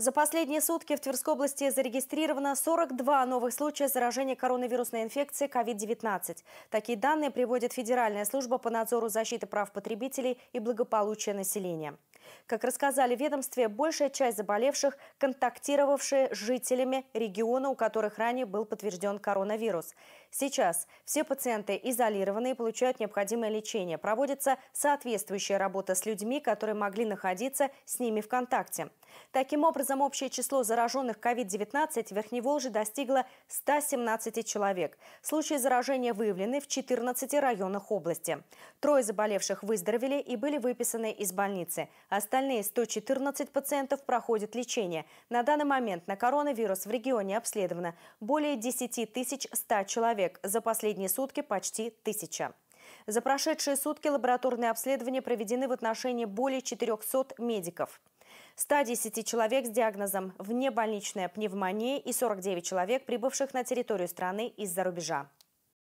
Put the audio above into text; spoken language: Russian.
За последние сутки в Тверской области зарегистрировано 42 новых случая заражения коронавирусной инфекцией COVID-19. Такие данные приводит Федеральная служба по надзору защиты прав потребителей и благополучия населения. Как рассказали в ведомстве, большая часть заболевших – контактировавшие с жителями региона, у которых ранее был подтвержден коронавирус. Сейчас все пациенты изолированы и получают необходимое лечение. Проводится соответствующая работа с людьми, которые могли находиться с ними в контакте. Таким образом, общее число зараженных COVID-19 в Верхневолжье достигло 117 человек. Случаи заражения выявлены в 14 районах области. Трое заболевших выздоровели и были выписаны из больницы. А Остальные 114 пациентов проходят лечение. На данный момент на коронавирус в регионе обследовано более 10 тысяч 100 человек. За последние сутки почти тысяча. За прошедшие сутки лабораторные обследования проведены в отношении более 400 медиков. 110 человек с диагнозом внебольничная пневмония и 49 человек, прибывших на территорию страны из-за рубежа.